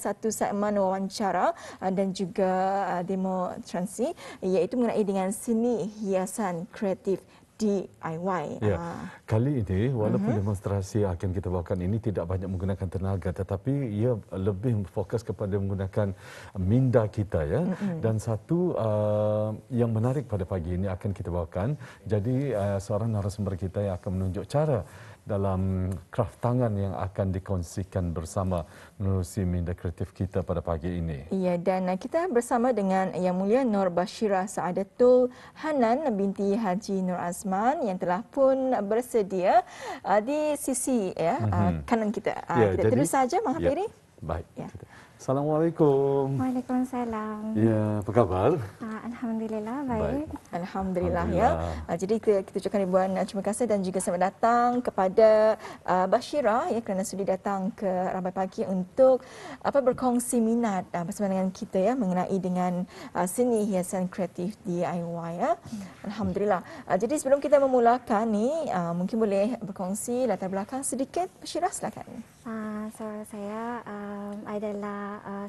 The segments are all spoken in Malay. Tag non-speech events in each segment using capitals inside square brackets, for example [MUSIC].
satu segmen wawancara uh, dan juga uh, demo transi iaitu mengenai dengan seni hiasan kreatif DIY. Ya. Ah. Kali ini walaupun uh-huh. demonstrasi akan kita bawakan ini tidak banyak menggunakan tenaga tetapi ia lebih fokus kepada menggunakan minda kita ya. Uh-huh. Dan satu uh, yang menarik pada pagi ini akan kita bawakan. Jadi uh, seorang narasumber kita yang akan menunjuk cara dalam kraft tangan yang akan dikongsikan bersama menerusi minda kreatif kita pada pagi ini. Ya, dan uh, kita bersama dengan Yang Mulia Nur Bashira Saadatul Hanan binti Haji Nur Azman yang telah pun bersedia uh, di sisi ya, uh, mhm. kanan kita. Uh, ya, kita terus saja menghampiri. Ya, baik. Ya. Assalamualaikum. Waalaikumsalam. Ya, apa khabar? Uh, Alhamdulillah baik. baik. Alhamdulillah, ya. Alhamdulillah ya. jadi kita, kita ucapkan ribuan ah, terima kasih dan juga selamat datang kepada uh, Bashira ya kerana sudi datang ke Rabai Pagi untuk apa berkongsi minat uh, bersama dengan kita ya mengenai dengan uh, seni hiasan kreatif DIY ya. Alhamdulillah. Uh, jadi sebelum kita memulakan ni uh, mungkin boleh berkongsi latar belakang sedikit Bashira silakan. Uh, so saya um, adalah uh,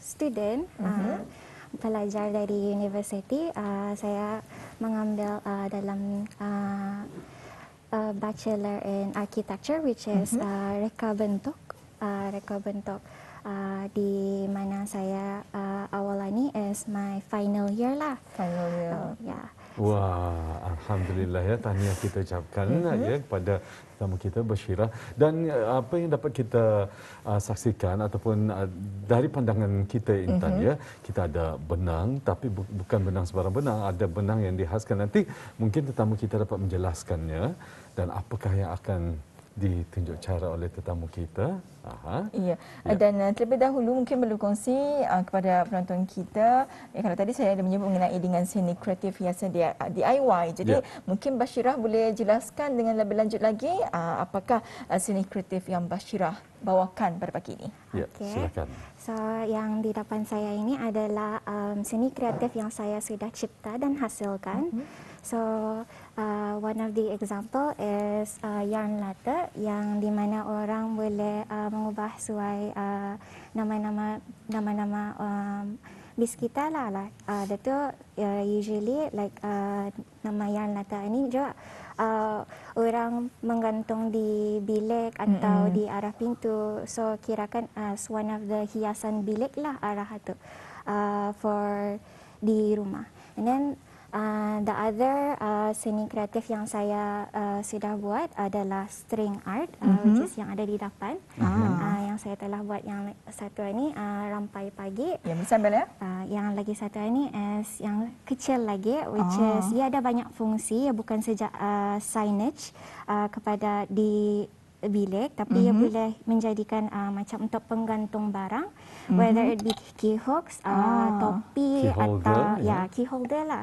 student uh-huh. uh, pelajar dari universiti uh, saya mengambil uh, dalam uh, uh, bachelor in architecture which is mm-hmm. uh, reka bentuk uh, reka bentuk Uh, di mana saya uh, awalan ni is my final year lah. Final year. So, yeah. Wah, alhamdulillah ya tahniah kita ucapkan mm-hmm. ya kepada tamu kita Bashira dan eh, apa yang dapat kita uh, saksikan ataupun uh, dari pandangan kita Intan mm-hmm. ya, kita ada benang tapi bu- bukan benang sebarang benang, ada benang yang dihaskan nanti mungkin tetamu kita dapat menjelaskannya dan apakah yang akan ditunjuk cara oleh tetamu kita. Aha. Ya. ya. Dan uh, terlebih dahulu mungkin perlu kongsi uh, kepada penonton kita. Ya, kalau tadi saya ada menyebut mengenai dengan seni kreatif hiasan DIY. Jadi ya. mungkin Bashirah boleh jelaskan dengan lebih lanjut lagi uh, apakah uh, seni kreatif yang Bashirah bawakan pada pagi ini. Ya, okay. silakan. So, yang di depan saya ini adalah um, seni kreatif yang saya sudah cipta dan hasilkan. Mm-hmm. So, uh, one of the example is uh, yarn letter yang di mana orang boleh uh, mengubah suai uh, nama-nama uh, nama-nama um, biskita lah lah. Uh, that tu uh, usually like uh, nama yarn letter ini juga uh, orang menggantung di bilik atau mm-hmm. di arah pintu. So kira kan as uh, one of the hiasan bilik lah arah tu uh, for di rumah. And then Ah, the other uh, seni kreatif yang saya uh, sudah buat adalah string art uh, mm-hmm. which is yang ada di depan ah. uh, yang saya telah buat yang satu ini uh, rampai pagi yang sambil ya uh, yang lagi satu ini is yang kecil lagi which ah. is ia ya, ada banyak fungsi ia ya, bukan saja uh, signage uh, kepada di bilik tapi ya mm-hmm. ia boleh menjadikan uh, macam untuk penggantung barang mm-hmm. whether it be key hooks uh, ah. topi key atau ya yeah. key holder lah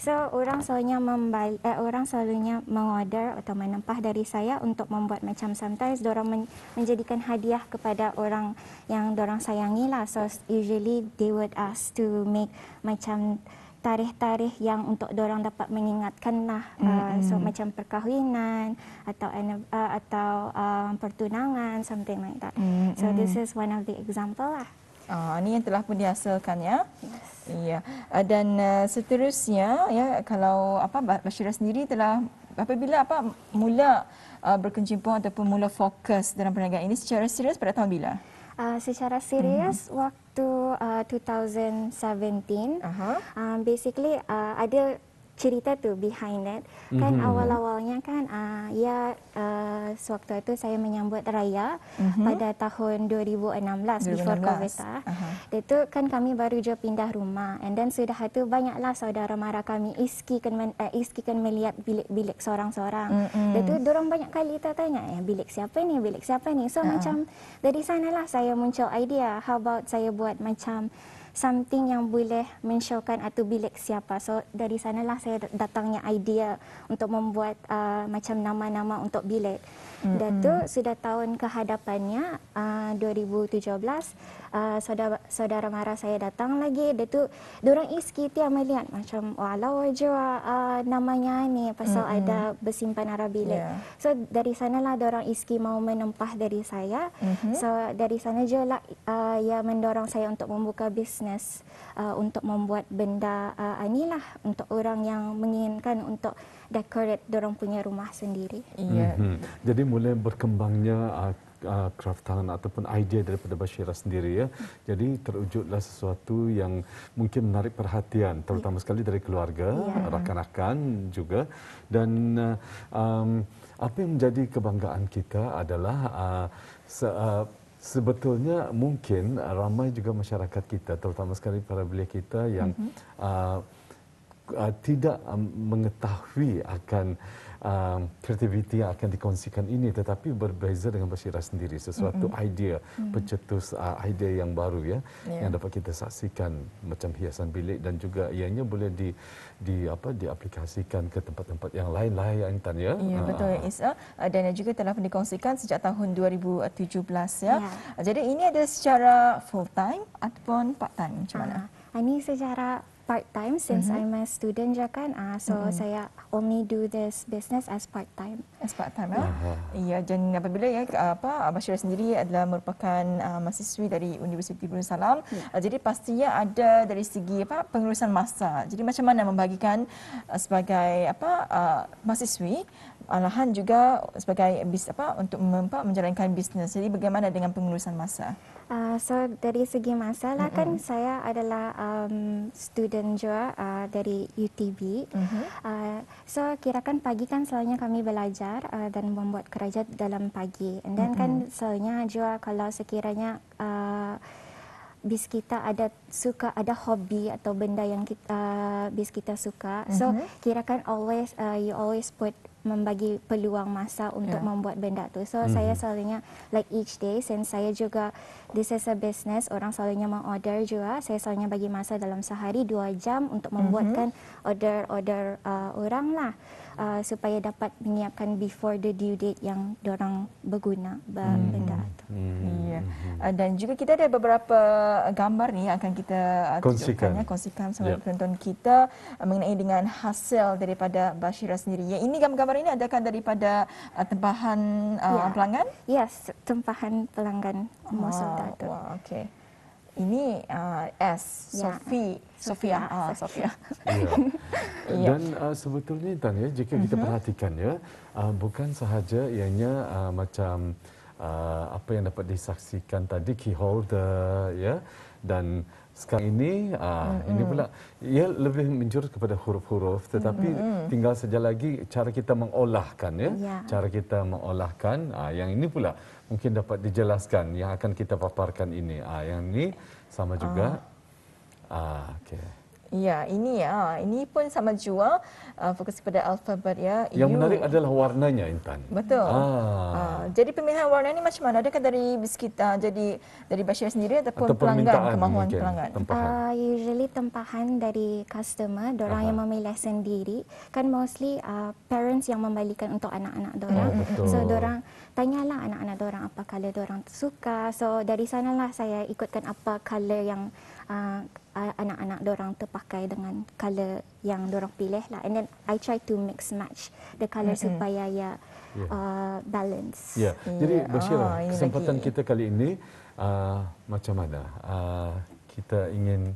So orang selalunya membal eh, orang selalunya mengorder atau menempah dari saya untuk membuat macam sometimes orang men- menjadikan hadiah kepada orang yang orang sayangi lah. So usually they would ask to make macam tarikh-tarikh yang untuk orang dapat mengingatkan lah mm-hmm. uh, so macam perkahwinan atau uh, atau uh, pertunangan something like that mm-hmm. so this is one of the example lah Ah, ini yang telah pun dihasilkan ya. Yes. Ya. Yeah. Dan uh, seterusnya ya kalau apa Bashira sendiri telah apabila apa mula uh, berkecimpung ataupun mula fokus dalam perniagaan ini secara serius pada tahun bila? Uh, secara serius hmm waktu uh, 2017. Uh-huh. Um, basically uh, ada cerita tu behind that mm-hmm. kan mhm. awal-awalnya kan uh, ya uh, sewaktu itu saya menyambut raya mm-hmm. pada tahun 2016, 2016. before covid lah. Uh-huh. Itu kan kami baru je pindah rumah and then sudah itu banyaklah saudara mara kami iski kan uh, iski kan melihat bilik-bilik seorang-seorang. Mm-hmm. Itu dorong banyak kali tanya ya bilik siapa ni bilik siapa ni. So uh-huh. macam dari sanalah saya muncul idea how about saya buat macam something yang boleh mensyorkan atau bilik siapa. So dari sanalah saya datangnya idea untuk membuat uh, macam nama-nama untuk bilik. Mm-hmm. Dan tu sudah tahun kehadapannya uh, 2017 Uh, saudara, saudara mara saya datang lagi dia tu orang iski tu yang melihat macam walau je uh, namanya ni pasal mm-hmm. ada bersimpan arah bilik yeah. so dari sanalah orang iski mau menempah dari saya mm-hmm. so dari sana je lah uh, ia mendorong saya untuk membuka bis business uh, untuk membuat benda uh, lah untuk orang yang menginginkan untuk decorate dorong punya rumah sendiri. Iya. Mm-hmm. Jadi mulai berkembangnya uh, uh craft tangan ataupun idea daripada Bashira sendiri ya. Jadi terwujudlah sesuatu yang mungkin menarik perhatian terutama yeah. sekali dari keluarga, yeah. rakan-rakan juga dan uh, um, apa yang menjadi kebanggaan kita adalah uh, se- uh, Sebetulnya mungkin ramai juga masyarakat kita, terutama sekali para belia kita yang mm-hmm. uh, uh, tidak um, mengetahui akan kreativiti um, yang akan dikongsikan ini tetapi berbeza dengan Bashira sendiri sesuatu mm-hmm. idea mm-hmm. pencetus uh, idea yang baru ya yeah. yang dapat kita saksikan macam hiasan bilik dan juga ianya boleh di di apa diaplikasikan ke tempat-tempat yang lain lain ya, ya? ah. ya. uh, yang tanya ya yeah, betul uh, Isa dan juga telah dikongsikan sejak tahun 2017 ya yeah. Uh, jadi ini ada secara full time ataupun part time macam mana uh, ini secara part time since mm-hmm. I'm a student je kan. Ah so mm-hmm. saya only do this business as part time. As part time lah. Eh? Ya dan apabila ya apa Bashira sendiri adalah merupakan uh, mahasiswi dari Universiti Brunei Salam. Yeah. Ya. Uh, jadi pastinya ada dari segi apa pengurusan masa. Jadi macam mana membagikan uh, sebagai apa uh, mahasiswi alahan juga sebagai bis apa untuk menjalankan bisnes. Jadi bagaimana dengan pengurusan masa? Ah, so dari segi masa lah mm-hmm. kan saya adalah um, student juga uh, dari UTB. Mm-hmm. Uh, so kirakan pagi kan selalunya kami belajar uh, dan membuat kerja dalam pagi. And then mm-hmm. kan selalunya juga kalau sekiranya uh, bis kita ada suka ada hobi atau benda yang kita uh, bis kita suka so mm-hmm. kirakan always uh, you always put membagi peluang masa untuk yeah. membuat benda tu so mm-hmm. saya selalunya like each day since saya juga this is a business orang selalunya mengorder juga saya selalunya bagi masa dalam sehari dua jam untuk mhm. membuatkan mm-hmm. order order uh, orang lah uh, supaya dapat menyiapkan before the due date yang orang berguna hmm. benda hmm. tu. Hmm. Yeah. Hmm. Uh, dan juga kita ada beberapa uh, gambar ni akan kita uh, kongsikan. Ya. Kongsikan sama yep. Ya. penonton kita uh, mengenai dengan hasil daripada Bashira sendiri. Ya, ini gambar-gambar ini adakah daripada uh, tempahan uh, yeah. pelanggan? Yes, tempahan pelanggan wow. Mosul Datuk. Wow, okay ini uh, S ya. Sophie yeah. Sofia. uh, Sophia. Ya. [LAUGHS] yeah. Dan uh, sebetulnya Intan ya jika kita mm-hmm. perhatikan ya uh, bukan sahaja ianya uh, macam uh, apa yang dapat disaksikan tadi keyholder ya dan sekarang ini mm -hmm. ini pula ia lebih menjurus kepada huruf-huruf tetapi mm -hmm. tinggal saja lagi cara kita mengolahkan ya yeah. cara kita mengolahkan ah, yang ini pula mungkin dapat dijelaskan yang akan kita paparkan ini ah, yang ini sama juga oh. ah Ya, ini ya. Ini pun sama jua uh, ah, fokus kepada alfabet ya. Yang U. menarik adalah warnanya Intan. Betul. Ah. Uh, jadi pemilihan warna ini macam mana? Adakah dari biskit uh, jadi dari Bashir sendiri ataupun, ataupun pelanggan kemahuan mungkin, pelanggan? Tempahan. Uh, usually tempahan dari customer, orang yang memilih sendiri. Kan mostly uh, parents yang membalikan untuk anak-anak dorang. Oh, betul. So dorang tanyalah anak-anak orang apa color orang suka. So dari sanalah saya ikutkan apa color yang Uh, anak-anak uh, orang terpakai dengan color yang orang pilih lah. And then I try to mix match the color mm-hmm. supaya ya yeah. uh, balance. Yeah. Yeah. Jadi Bashira, oh, kesempatan lagi. kita kali ini uh, macam mana? Uh, kita ingin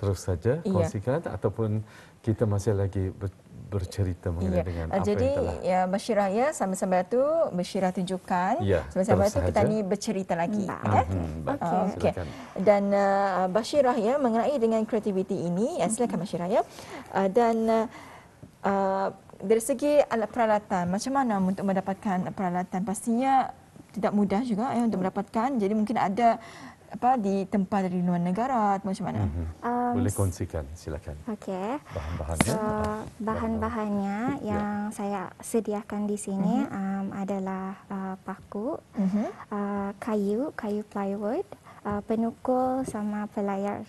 terus saja kongsikan yeah. ataupun kita masih lagi ber- bercerita mengenai ya. dengan ah, apa Jadi, yang telah. Jadi ya Bashirah ya sama-sama itu Bashirah tunjukkan ya, sama-sama tu kita ni bercerita lagi hmm. kan. Okey. Okay. Okay. Dan uh, ah, Bashirah ya mengenai dengan kreativiti ini ya silakan Bashirah ya. Uh, dan uh, dari segi alat peralatan macam mana untuk mendapatkan peralatan pastinya tidak mudah juga ya untuk mendapatkan. Jadi mungkin ada apa di tempat dari luar negara atau macam mana? Mm-hmm. Um, Boleh kongsikan silakan. Okey. Bahan-bahannya. So, bahan-bahan. yang yeah. saya sediakan di sini mm-hmm. um, adalah uh, paku, mm-hmm. uh, kayu, kayu plywood, uh, penukul sama pelayar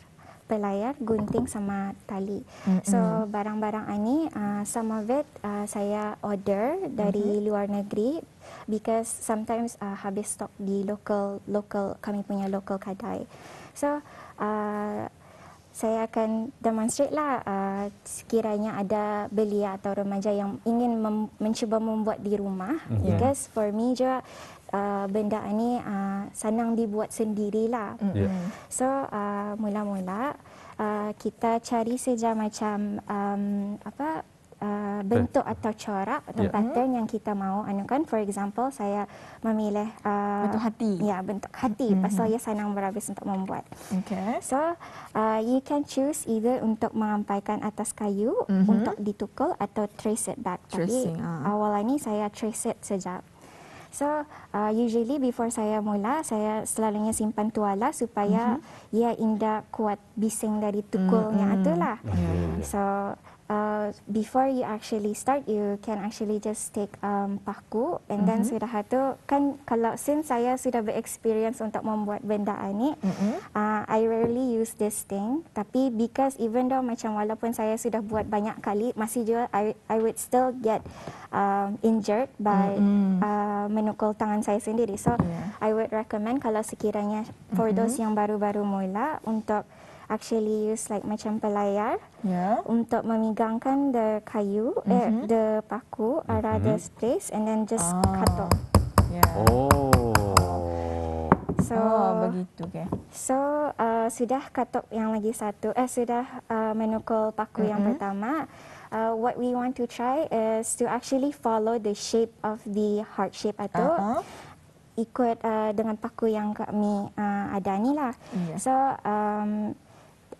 pelayar, gunting sama tali. Mm-hmm. So barang-barang ini, uh, some of uh, saya order dari mm-hmm. luar negeri because sometimes uh, habis stok di local local kami punya local kedai. So uh, saya akan demonstrate lah uh, sekiranya ada belia atau remaja yang ingin mem- mencuba membuat di rumah. mm Because for me juga uh, benda ini uh, senang dibuat sendirilah. mm So uh, mula-mula uh, kita cari saja macam um, apa uh, bentuk atau corak atau yeah. pattern yang kita mahu anukan. For example, saya memilih uh, bentuk hati. Ya, yeah, bentuk hati. Mm-hmm. Pasal saya senang berhabis untuk membuat. Okay. So, uh, you can choose either untuk mengampaikan atas kayu mm-hmm. untuk ditukul atau trace it back. Tracing. Tapi uh. awal ini saya trace it sejak. So uh, usually before saya mula saya selalunya simpan tuala supaya mm-hmm. ia indah kuat bising dari tukulnya mm-hmm. itulah. Mm-hmm. So Uh, before you actually start, you can actually just take um, paku and mm-hmm. then sudah hatu kan kalau since saya sudah berexperience untuk membuat benda ini, mm-hmm. uh, I rarely use this thing. Tapi because even though macam walaupun saya sudah buat banyak kali, masih juga I I would still get um, injured by mm-hmm. uh, menukul tangan saya sendiri. So yeah. I would recommend kalau sekiranya for mm-hmm. those yang baru-baru mula untuk actually use like macam pelayar yeah. untuk memegangkan the kayu, eh, mm-hmm. eh, the paku mm-hmm. arah the mm-hmm. space and then just ah. cut off. Yeah. Oh. So oh, begitu ke? Okay. So uh, sudah cut off yang lagi satu, eh sudah uh, menukul paku mm-hmm. yang pertama. Uh, what we want to try is to actually follow the shape of the heart shape atau uh-huh. ikut uh, dengan paku yang kami uh, ada ni lah. Yeah. So um,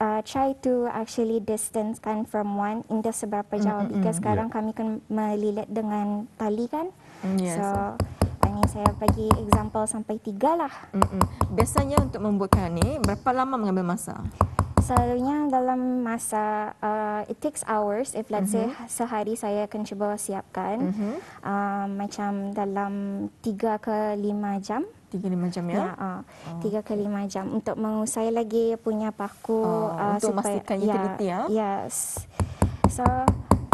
uh, try to actually distancekan from one in the seberapa jauh mm-hmm. because sekarang yeah. kami kan melilit dengan tali kan mm, yes. so ini saya bagi example sampai tiga lah mm-hmm. biasanya untuk membuatkan ni berapa lama mengambil masa selalunya dalam masa uh, it takes hours if let's mm-hmm. say mhm. sehari saya akan cuba siapkan mm-hmm. uh, macam dalam 3 ke 5 jam 3-5 jam ya? Ya, uh, oh, tiga ke lima jam untuk mengusai lagi punya paku. Oh, uh, untuk memastikan ya, utility ya? Yes. So,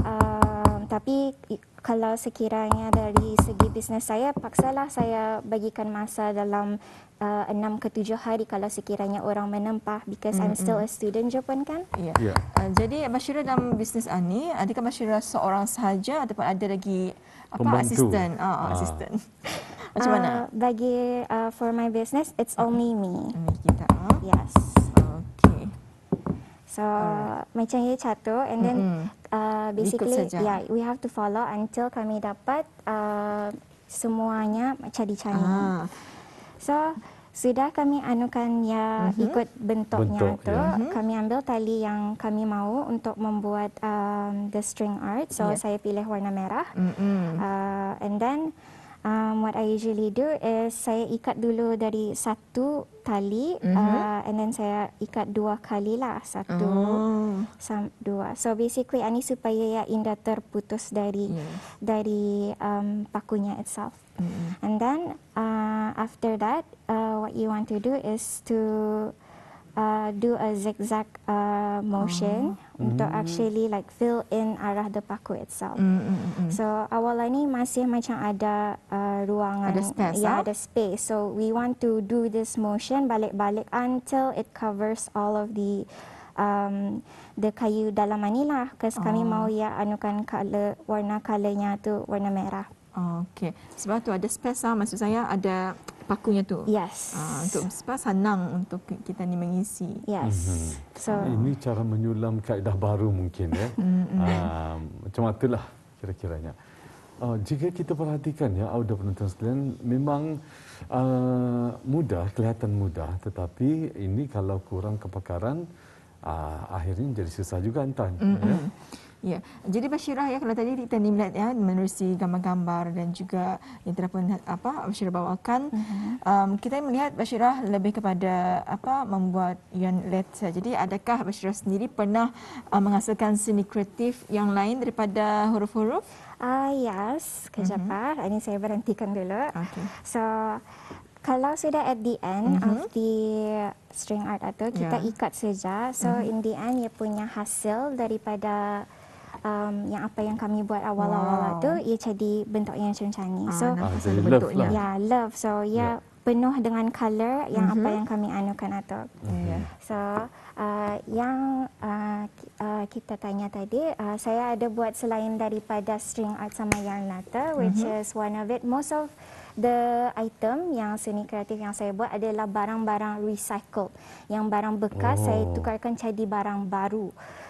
uh, tapi kalau sekiranya dari segi bisnes saya, paksalah saya bagikan masa dalam Uh, enam ke tujuh hari kalau sekiranya orang menempah because mm-hmm. I'm still a student pun kan? Ya. Yeah. Yeah. Uh, jadi Mashira dalam bisnes ini, adakah Mashira seorang sahaja ataupun ada lagi apa Pembantu. assistant? Ah, ah. [LAUGHS] uh, uh. assistant. Macam uh, mana? Bagi uh, for my business, it's okay. only me. Only kita. Uh. Yes. Okay. So uh. macam ini satu, and then mm-hmm. uh, basically, yeah, we have to follow until kami dapat uh, semuanya macam di China. Ah. So sudah kami anukan ya uh-huh. ikut bentuknya Bentuk, tu. Yeah. Mhm. Kami ambil tali yang kami mahu untuk membuat um, the string art. So yeah. saya pilih warna merah. Uh, and then um, what I usually do is saya ikat dulu dari satu tali uh-huh. uh, and then saya ikat dua kali lah satu oh. sam, dua. So basically ini supaya ya indah terputus dari yeah. dari um, pakunya itself. Uh-huh. And then uh, after that, uh, what you want to do is to uh, do a zigzag uh, motion uh-huh. untuk mm-hmm. actually like fill in arah the paku itself. Mm-hmm. So awal ni masih macam ada uh, ruangan, ada space, yeah, ya, ada space. So we want to do this motion balik-balik until it covers all of the um, the kayu dalam manila. Because uh kami oh. mau ya anukan color, warna kalanya tu warna merah. Okey. Sebab tu ada space lah. Maksud saya ada pakunya tu. Yes. Uh, untuk space senang untuk kita ni mengisi. Yes. Mm-hmm. So. Ini cara menyulam kaedah baru mungkin ya. [LAUGHS] mm-hmm. uh, macam itulah kira-kiranya. Uh, jika kita perhatikan ya, auda penonton sekalian, memang uh, mudah, kelihatan mudah. Tetapi ini kalau kurang kepakaran, uh, akhirnya jadi susah juga entah. Mm-hmm. Ya. Ya. Jadi Bashirah ya kalau tadi kita ni melihat ya menerusi gambar-gambar dan juga yang telah pun apa Bashirah bawakan. Uh-huh. Um, kita melihat Bashirah lebih kepada apa membuat yang let letter. Jadi adakah Bashirah sendiri pernah uh, menghasilkan seni kreatif yang lain daripada huruf-huruf? Ah uh, yes, kejap uh-huh. Ini saya berhentikan dulu. Okay. So kalau sudah at the end mm-hmm. of the string art atau kita yeah. ikat saja. So mm-hmm. in the end ia punya hasil daripada um, yang apa yang kami buat awal-awal wow. tu ia jadi bentuk yang macam ni. so ah, bentuknya. Lah. Ya, yeah, love. So ia yeah. penuh dengan color yang mm-hmm. apa mhm. yang kami anukan atau. Mm-hmm. Ya. So Uh, yang uh, uh, kita tanya tadi, uh, saya ada buat selain daripada string art sama yarn nata, which mm-hmm. is one of it. Most of the item yang seni kreatif yang saya buat adalah barang-barang recycled. Yang barang bekas oh. saya tukarkan jadi barang baru.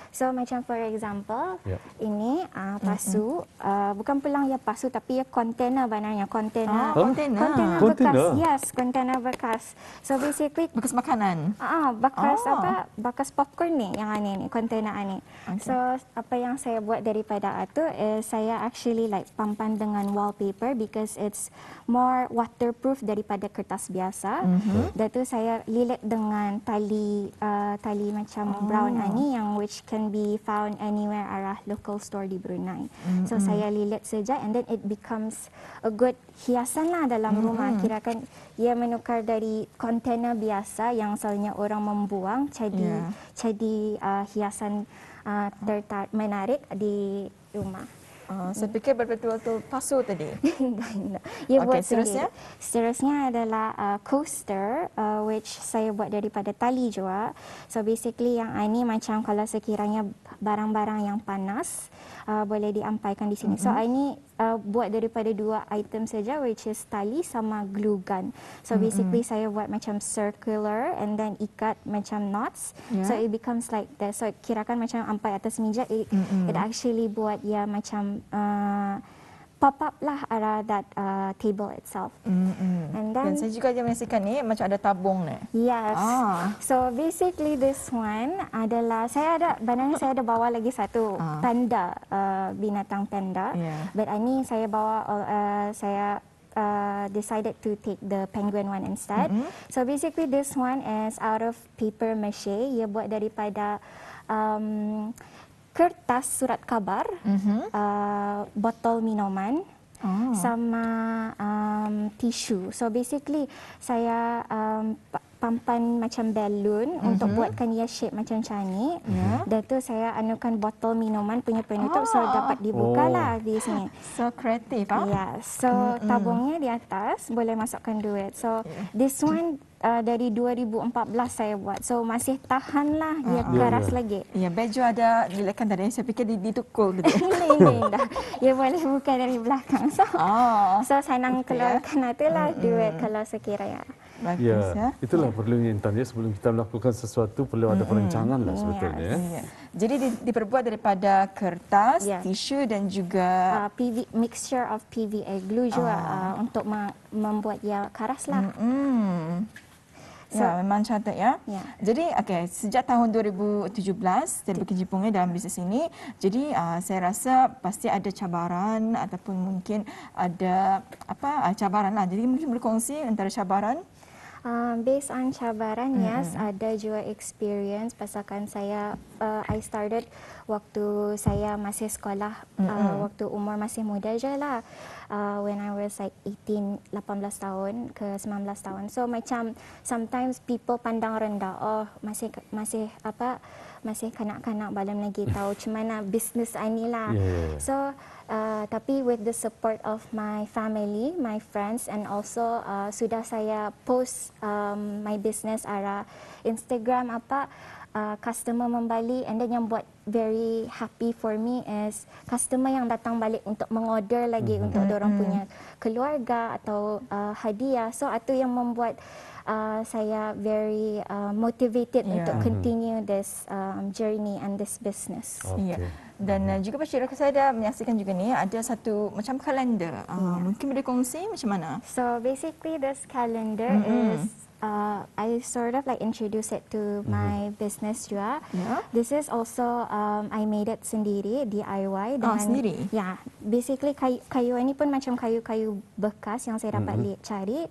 So macam for example, yeah. ini uh, pasu, mm-hmm. uh, bukan pelang ya pasu tapi ya kontena banarnya kontena. Ah, kontena. kontena. Kontena bekas. Yes, kontena bekas. So basically bekas makanan. Ah, uh, bekas oh. apa? Bekas popcorn ni yang ini ni, kontena ini. Okay. So apa yang saya buat daripada itu, is saya actually like pampan dengan wallpaper because it's more waterproof daripada kertas biasa. Mm-hmm. Dan tu saya lilit dengan tali uh, tali macam oh. brown ani yang which can Can be found anywhere arah local store di Brunei. Mm-hmm. So saya lihat saja and then it becomes a good hiasan lah dalam mm-hmm. rumah. Kirakan ia menukar dari kontena biasa yang selalunya orang membuang jadi yeah. jadi uh, hiasan uh, tertar- menarik di rumah. Ah, saya hmm. fikir betul waktu palsu tadi. ya, [LAUGHS] okay, buat seterusnya? Sendiri. Seterusnya adalah uh, coaster uh, which saya buat daripada tali juga. So basically yang ini macam kalau sekiranya barang-barang yang panas uh, boleh diampaikan di sini. Mm-hmm. So ini uh, buat daripada dua item saja which is tali sama glue gun. So mm-hmm. basically saya buat macam circular and then ikat macam knots. Yeah. So it becomes like that. So kirakan macam ampai atas meja it, mm-hmm. it actually buat ya macam uh, pop up lah arah that uh, table itself. Mm-hmm. And then, Dan saya juga dia menyaksikan ni macam ada tabung ni. Yes. Ah. So basically this one adalah saya ada banana saya ada bawa lagi satu ah. panda uh, binatang panda. Yeah. But ini saya bawa uh, uh, saya Uh, decided to take the penguin one instead. Mm-hmm. So basically, this one is out of paper mache. Ia buat daripada um, kertas surat kabar, mm -hmm. uh, botol minuman oh. sama um, tisu. So basically saya um, pampan macam balloon mm -hmm. untuk buatkan ia shape macam cani. Mm -hmm. Dan tu saya anukan botol minuman punya penutup oh. so dapat dibuka lah oh. lah di sini. So creative ah. Yeah. So tabungnya di atas boleh masukkan duit. So this one uh, dari 2014 saya buat. So masih tahanlah uh, ya keras yeah. lagi. Ya yeah, baju ada dilekan tadi saya fikir ditukul gitu. Ini [LAUGHS] dah. Ya boleh buka dari belakang. So oh, so saya nak keluarkan yeah. itulah uh, ah, ya. duit kalau sekiranya. Bagus, ya, ya, itulah ya. perlunya Intan ya. Sebelum kita melakukan sesuatu perlu ada perencanaan lah sebetulnya. Yes. Ya. Jadi di, diperbuat daripada kertas, ya. tisu dan juga uh, ah, PV, mixture of PVA glue juga uh. Uh, untuk membuat ya keras lah. Mm-mm. Ya. So, Memang cantik ya. Yeah. Jadi okay, sejak tahun 2017 saya berkecimpung ya dalam bisnes ini. Jadi uh, saya rasa pasti ada cabaran ataupun mungkin ada apa uh, cabaran lah. Jadi mungkin berkongsi antara cabaran Uh, based on cabaran, mm-hmm. yes, ada juga experience pasalkan saya uh, I started waktu saya masih sekolah mm-hmm. uh, waktu umur masih muda je lah uh, when I was like 18 18 tahun ke 19 tahun so macam sometimes people pandang rendah oh masih masih apa masih kanak-kanak belum lagi [LAUGHS] tahu macam mana ah, business ini lah yeah, so Uh, tapi with the support of my family, my friends, and also uh, sudah saya post um, my business arah Instagram apa, uh, customer membeli and then yang buat very happy for me is customer yang datang balik untuk mengorder lagi mm-hmm. untuk mm-hmm. orang mm-hmm. punya keluarga atau uh, hadiah so itu yang membuat Uh, saya very uh, motivated yeah. untuk mm-hmm. continue mm-hmm. this um, journey and this business. Okay. Yeah. Mm-hmm. Dan mm-hmm. juga Pak saya ada menyaksikan juga ni ada satu macam kalender. Uh, yeah. Mungkin boleh kongsi macam mana? So basically this calendar mm-hmm. is uh, I sort of like introduce it to mm-hmm. my business juga. Yeah. This is also um, I made it sendiri DIY oh, dan sendiri. Yeah, basically kayu kayu ini pun macam kayu-kayu bekas yang saya dapat mm-hmm. cari.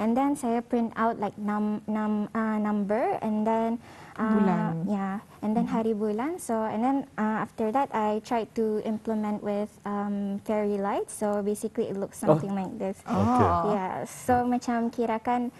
And then saya print out like num num uh, number and then uh, bulan. Yeah, and then mm-hmm. hari bulan. So and then uh, after that I tried to implement with um, fairy lights. So basically it looks oh. something oh. like this. Oh. Okay. Yeah. So macam kira kan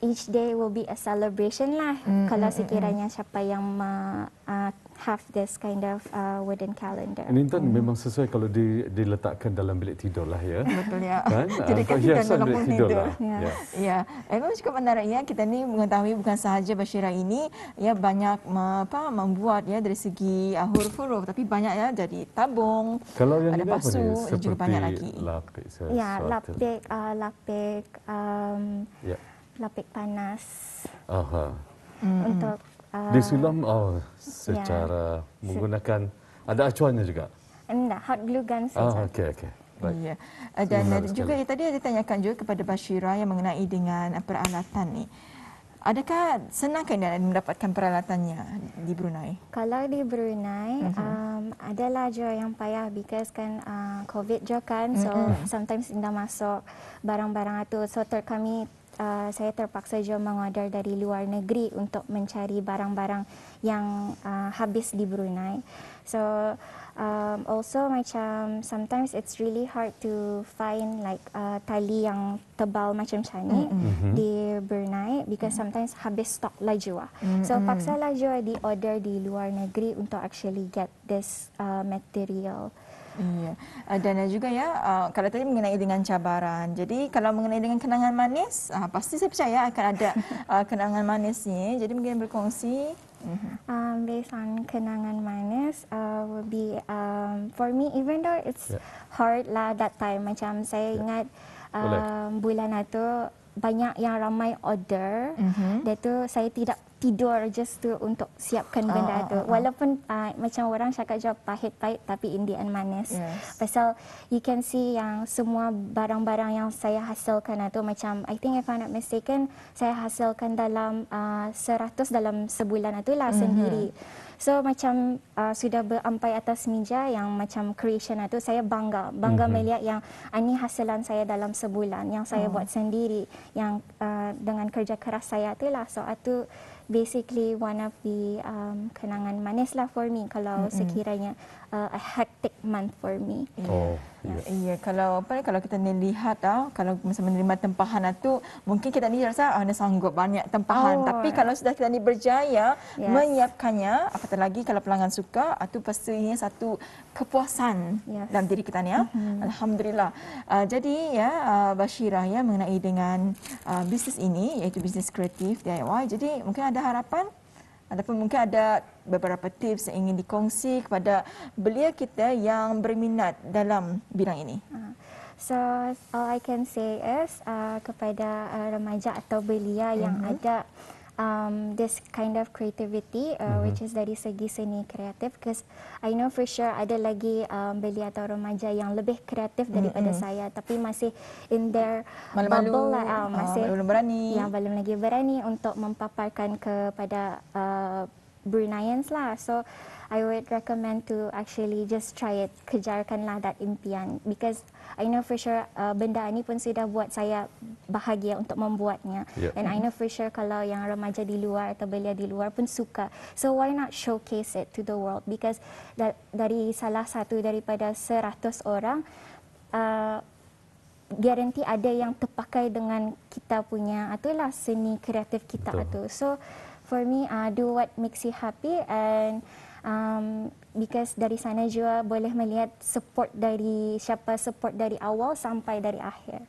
each day will be a celebration lah mm, mm kalau mm, mm. sekiranya siapa yang uh, have this kind of uh, wooden calendar. Ini kan mm. memang sesuai kalau di, diletakkan dalam bilik tidur lah ya. Betul ya. Kan? [LAUGHS] Jadi ah, kita kan dalam bilik tidur, tidur. lah. Ya. Ya. ya. Memang cukup menarik ya kita ni mengetahui bukan sahaja Bashira ini ya banyak apa membuat ya dari segi uh, huruf-huruf tapi banyak ya jadi tabung. Kalau yang ada ini pasu, ini? Seperti juga banyak lagi. lapik. Ya, lapik, uh, lapik. Um, ya. Yeah lapik panas. Aha. hmm Untuk uh, disulam oh, ya. secara yeah. menggunakan ada acuannya juga. Tidak, hot glue gun saja. Oh, okey okey. Ya. Dan Menarik juga sekali. tadi ada tanyakan juga kepada Bashira yang mengenai dengan eh, peralatan ni. Adakah senang ke anda mendapatkan peralatannya di Brunei? Kalau di Brunei, uh-huh. um, adalah je yang payah because kan uh, COVID je kan. So, uh-huh. sometimes tidak masuk barang-barang itu. So, ter- kami uh, saya terpaksa juga mengorder dari luar negeri untuk mencari barang-barang yang uh, habis di Brunei. So um, also macam sometimes it's really hard to find like uh, tali yang tebal macam sini mm-hmm. di Brunei because mm-hmm. sometimes habis stok laju Mm-hmm. So paksa laju di order di luar negeri untuk actually get this uh, material. Iya. Uh, dan juga ya, ah, kalau tadi mengenai dengan cabaran. Jadi kalau mengenai dengan kenangan manis, ah, pasti saya percaya akan ada uh, [LAUGHS] kenangan manisnya. Jadi mungkin berkongsi. Uh-huh. Um, based on kenangan manis, uh, will be um, for me even though it's yeah. hard lah that time. Macam saya yeah. ingat um, bulan itu banyak yang ramai order. Uh-huh. Dia tu saya tidak tidur just tu untuk siapkan ah, benda uh, uh, tu. Uh, uh. Walaupun uh, macam orang cakap je pahit-pahit tapi in the end manis. Yes. Pasal you can see yang semua barang-barang yang saya hasilkan lah tu macam I think if I'm not mistaken saya hasilkan dalam uh, 100 dalam sebulan itulah lah mm-hmm. sendiri. So macam uh, sudah berampai atas meja yang macam creation itu lah saya bangga bangga mm-hmm. melihat yang ini hasilan saya dalam sebulan yang saya oh. buat sendiri yang uh, dengan kerja keras saya itulah so itu basically one of the um, kenangan manis lah for me kalau mm-hmm. sekiranya uh, a hectic month for me. Oh, yes. Yeah, kalau apa kalau kita ni lihat tau, ah, kalau masa menerima tempahan lah tu, mungkin kita ni rasa ah, ni sanggup banyak tempahan. Oh. Tapi kalau sudah kita ni berjaya yes. menyiapkannya, apatah lagi kalau pelanggan suka, itu ah, pastinya satu kepuasan yes. dalam diri kita ni. Ya. Mm-hmm. Alhamdulillah. Uh, jadi ya, uh, Bashirah ya mengenai dengan uh, bisnes ini, iaitu bisnes kreatif DIY. Jadi mungkin ada harapan ataupun mungkin ada beberapa tips yang ingin dikongsi kepada belia kita yang berminat dalam bidang ini. Ah. So all I can say is uh, kepada uh, remaja atau belia mm-hmm. yang mhm. ada um, this kind of creativity uh, mm-hmm. which is dari segi seni kreatif because I know for sure ada lagi um, belia atau remaja yang lebih kreatif daripada mm-hmm. saya tapi masih in their Malu-malu. bubble lah uh, masih uh, belum berani yang belum lagi berani untuk memaparkan kepada uh, Bruneians lah. So I would recommend to actually just try it, kejarkanlah that impian because I know for sure uh, benda ini pun sudah buat saya bahagia untuk membuatnya. Yep. Ya. And I know for sure kalau yang remaja di luar atau belia di luar pun suka. So why not showcase it to the world because da- dari salah satu daripada seratus orang uh, garanti ada yang terpakai dengan kita punya atulah seni kreatif kita Betul. atau. So for me uh, do what makes you happy and um, because dari sana juga boleh melihat support dari siapa support dari awal sampai dari akhir.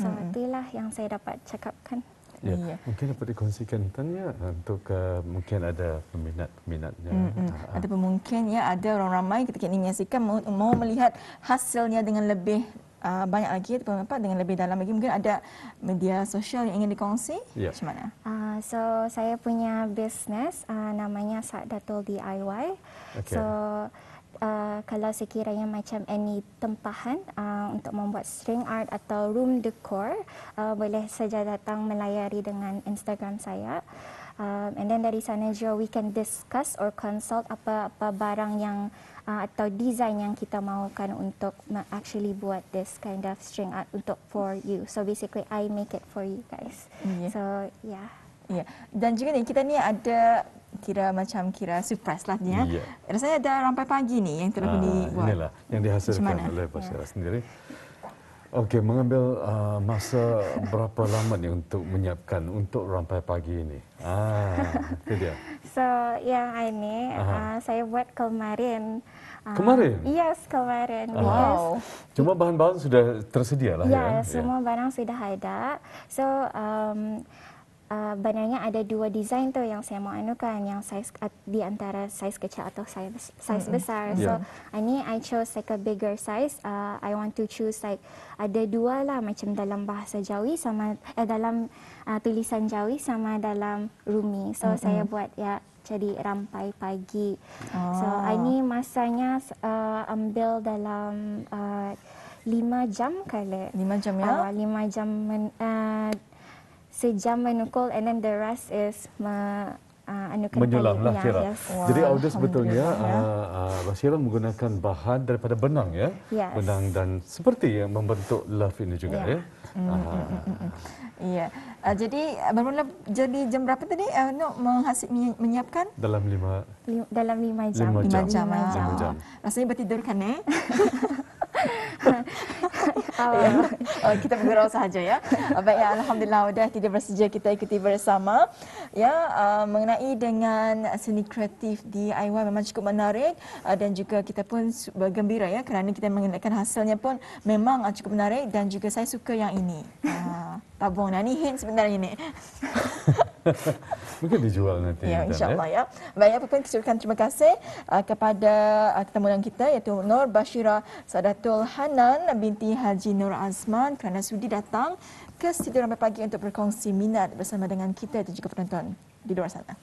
So mm-hmm. itulah yang saya dapat cakapkan. Ya. Yeah. Yeah. Mungkin dapat dikongsikan tanya untuk uh, mungkin ada peminat-peminatnya. Mm-hmm. Ada pemungkin ya ada orang ramai ketika ini menyaksikan mau, mau melihat hasilnya dengan lebih uh, banyak lagi pendapat dengan lebih dalam lagi mungkin ada media sosial yang ingin dikongsi yeah. macam mana? Uh, so saya punya bisnes uh, namanya datul DIY. Okay. So Uh, kalau sekiranya macam any tempahan uh, untuk membuat string art atau room decor uh, boleh saja datang melayari dengan Instagram saya uh, um, and then dari sana juga we can discuss or consult apa-apa barang yang uh, atau design yang kita mahukan untuk actually buat this kind of string art untuk for you. So basically I make it for you guys. Yeah. So yeah. Yeah. Dan juga ni kita ni ada kira macam kira surprise lah dia. Ya. Yeah. Rasanya dah rampai pagi ni yang telah ah, dibuat. Inilah yang dihasilkan oleh Pak yeah. sendiri. Okey, mengambil uh, masa berapa lama ni untuk menyiapkan untuk rampai pagi ini? Ah, itu dia. So, yang ini uh, saya buat kemarin. Uh, kemarin? Uh, yes, kemarin. Uh, yes. Cuma bahan-bahan sudah tersedia lah yeah, ya? Ya, semua yeah. barang sudah ada. So, um, sebenarnya ah, ada dua desain tu yang saya mau anukan yang size uh, ah, di antara size kecil atau size size mm-hmm. besar. Yeah. So ah, ini I chose like a bigger size. Uh, I want to choose like ada dua lah macam dalam bahasa Jawi sama eh dalam uh, tulisan Jawi sama dalam Rumi. So mm-hmm. saya buat ya jadi rampai pagi. Oh. So ini masanya uh, ambil dalam uh, lima jam kali. Lima jam ya? Lima jam men, uh, sejam menukul and then the rest is me, uh, menyulam lah kira. Yes. Wow. Jadi audio sebetulnya Basira uh, uh, menggunakan bahan daripada benang ya, yes. benang dan seperti yang membentuk love ini juga yeah. ya. Iya. Mm, ah. mm, mm, mm, mm, mm. uh, jadi bermula jadi jam berapa tadi? Uh, no, menghasil menyiapkan? Dalam lima. dalam lima jam. Lima jam. Lima jam. Lima ah. jam. Oh. Rasanya bertidur kan eh? [LAUGHS] Alhamdulillah. Ya. [LAUGHS] oh, kita bergurau sahaja ya. Ah, baik ya, Alhamdulillah sudah tidak bersedia kita ikuti bersama. Ya, uh, mengenai dengan seni kreatif DIY memang cukup menarik uh, dan juga kita pun bergembira ya kerana kita mengenakan hasilnya pun memang cukup menarik dan juga saya suka yang ini. Uh, tabung, nah, ini hint sebenarnya ini. [LAUGHS] [LAUGHS] Mungkin dijual nanti. Ya, ya. insyaAllah ya. Baik, apa pun kita ucapkan terima kasih uh, kepada uh, ketemuan kita iaitu Nur Bashira Sadatul Hanan binti Haji Nur Azman kerana sudi datang ke studio ramai pagi untuk berkongsi minat bersama dengan kita dan juga penonton di luar sana.